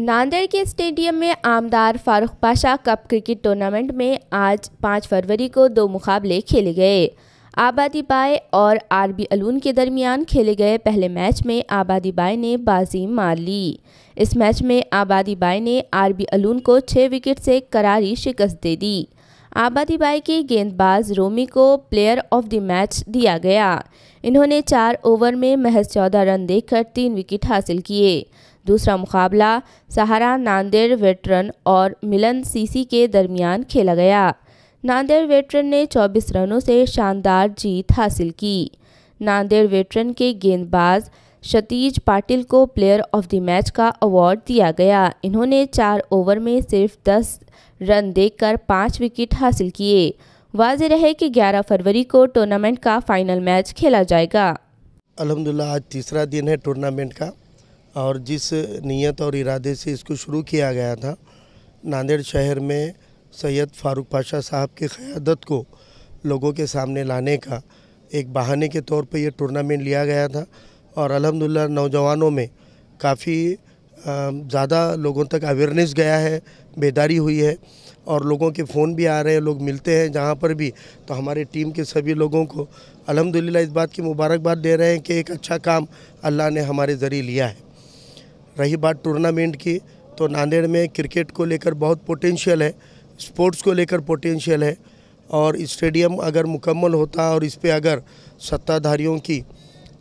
नांदेड़ के स्टेडियम में आमदार Farooq Pasha cup cricket tournament में आज 5 फरवरी को दो मुकाबले खेले गए आबादी बाय और आरबी अलून के दरमियान खेले गए पहले मैच में आबादी बाय ने बाजी मार ली इस मैच में आबादी बाय ने आरबी अलून को छः विकेट से करारी शिकस्त दे दी आबादी बाई के गेंदबाज रोमी को प्लेयर ऑफ द मैच दिया गया इन्होंने चार ओवर में महज चौदह रन देकर तीन विकेट हासिल किए दूसरा मुकाबला सहारा नांदेड़ वेटरन और मिलन सीसी के दरमियान खेला गया नांदेड़ वेटरन ने 24 रनों से शानदार जीत हासिल की नांदेड़ वेटरन के गेंदबाज शतीज पाटिल को प्लेयर ऑफ द मैच का अवार्ड दिया गया इन्होंने चार ओवर में सिर्फ दस रन देकर पाँच विकेट हासिल किए वाज रहे कि 11 फरवरी को टूर्नामेंट का फाइनल मैच खेला जाएगा अलहमदिल्ला आज तीसरा दिन है टूर्नामेंट का और जिस नीयत और इरादे से इसको शुरू किया गया था नांदेड़ शहर में सैयद फारूक पाशा साहब की क़्यादत को लोगों के सामने लाने का एक बहाने के तौर पर यह टूर्नामेंट लिया गया था और अलहमदिल्ला नौजवानों में काफ़ी ज़्यादा लोगों तक अवेयरनेस गया है बेदारी हुई है और लोगों के फ़ोन भी आ रहे हैं लोग मिलते हैं जहाँ पर भी तो हमारे टीम के सभी लोगों को अलहमदिल्ला इस बात की मुबारकबाद दे रहे हैं कि एक अच्छा काम अल्लाह ने हमारे ज़रिए लिया है रही बात टूर्नामेंट की तो नांदेड़ में क्रिकेट को लेकर बहुत पोटेंशियल है स्पोर्ट्स को लेकर पोटेंशियल है और स्टेडियम अगर मुकम्मल होता और इस पर अगर सत्ताधारियों की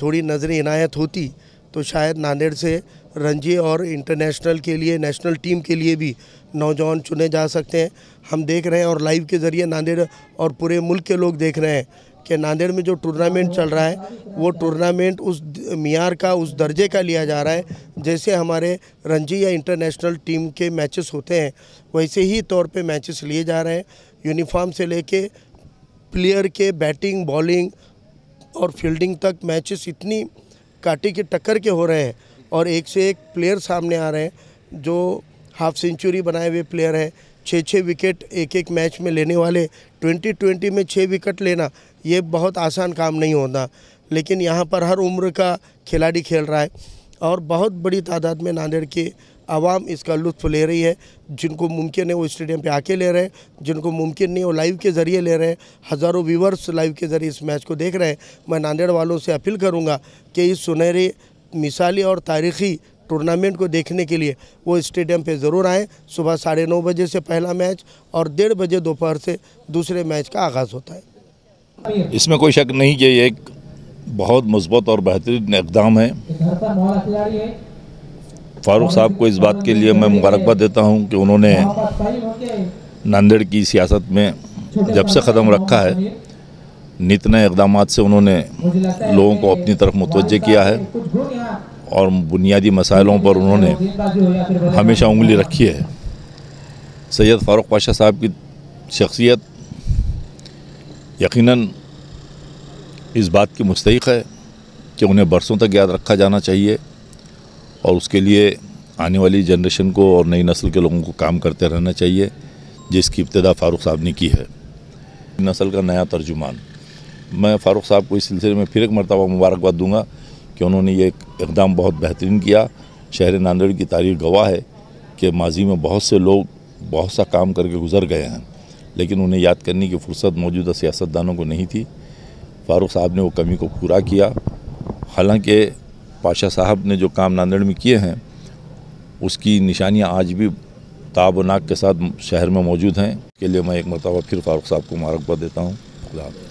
थोड़ी नज़र इनायत होती तो शायद नांदेड़ से रणजी और इंटरनेशनल के लिए नेशनल टीम के लिए भी नौजवान चुने जा सकते हैं हम देख रहे हैं और लाइव के ज़रिए नांदेड़ और पूरे मुल्क के लोग देख रहे हैं कि नांदेड़ में जो टूर्नामेंट चल रहा है वो टूर्नामेंट उस मीयार का उस दर्जे का लिया जा रहा है जैसे हमारे रणजी या इंटरनेशनल टीम के मैचेस होते हैं वैसे ही तौर पे मैचेस लिए जा रहे हैं यूनिफॉर्म से लेके प्लेयर के बैटिंग बॉलिंग और फील्डिंग तक मैचेस इतनी काटी के टक्कर के हो रहे हैं और एक से एक प्लेयर सामने आ रहे हैं जो हाफ सेंचुरी बनाए हुए प्लेयर हैं छः छः विकेट एक एक मैच में लेने वाले ट्वेंटी ट्वेंटी में छः विकेट लेना ये बहुत आसान काम नहीं होता लेकिन यहाँ पर हर उम्र का खिलाड़ी खेल रहा है और बहुत बड़ी तादाद में नांदेड़ के आवाम इसका लुत्फ ले रही है जिनको मुमकिन है वो स्टेडियम पे आके ले रहे हैं जिनको मुमकिन नहीं वो लाइव के ज़रिए ले रहे हैं हज़ारों व्यूवर्स लाइव के ज़रिए इस मैच को देख रहे हैं मैं नांदेड़ वालों से अपील करूँगा कि इस सुनहरे मिसाली और तारीखी टूर्नामेंट को देखने के लिए वो स्टेडियम पे ज़रूर आएँ सुबह साढ़े नौ बजे से पहला मैच और डेढ़ बजे दोपहर से दूसरे मैच का आगाज़ होता है इसमें कोई शक नहीं कि एक बहुत मजबूत और बेहतरीन इकदाम है फारूक साहब को इस बात के लिए मैं मुबारकबाद देता हूं कि उन्होंने नांदेड़ की सियासत में जब से कदम रखा है नित नए इकदाम से उन्होंने लोगों को अपनी तरफ मुतवजह किया है और बुनियादी मसाइलों पर उन्होंने हमेशा उंगली रखी है सैयद फ़ारूक पाशा साहब की शख्सियत यकीनन इस बात की मुस्तक है कि उन्हें बरसों तक याद रखा जाना चाहिए और उसके लिए आने वाली जनरेशन को और नई नस्ल के लोगों को काम करते रहना चाहिए जिसकी इब्तदा फ़ारूक साहब ने की है नस्ल का नया तर्जुमान मैं फ़ारूक साहब को इस सिलसिले में फिर एक मरतबा मुबारकबाद दूंगा कि उन्होंने ये इकदाम बहुत बेहतरीन किया शहर नांदेड़ की तारीख गवाह है कि माजी में बहुत से लोग बहुत सा काम करके गुजर गए हैं लेकिन उन्हें याद करने की फुर्सत मौजूदा सियासतदानों को नहीं थी फ़ारूक साहब ने वो कमी को पूरा किया हालांकि पाशा साहब ने जो काम नांदेड़ में किए हैं उसकी निशानियाँ आज भी ताब नाक के साथ शहर में मौजूद हैं के लिए मैं एक मरतबा फिर फारूक साहब को मुबारकबाद देता हूँ खुदा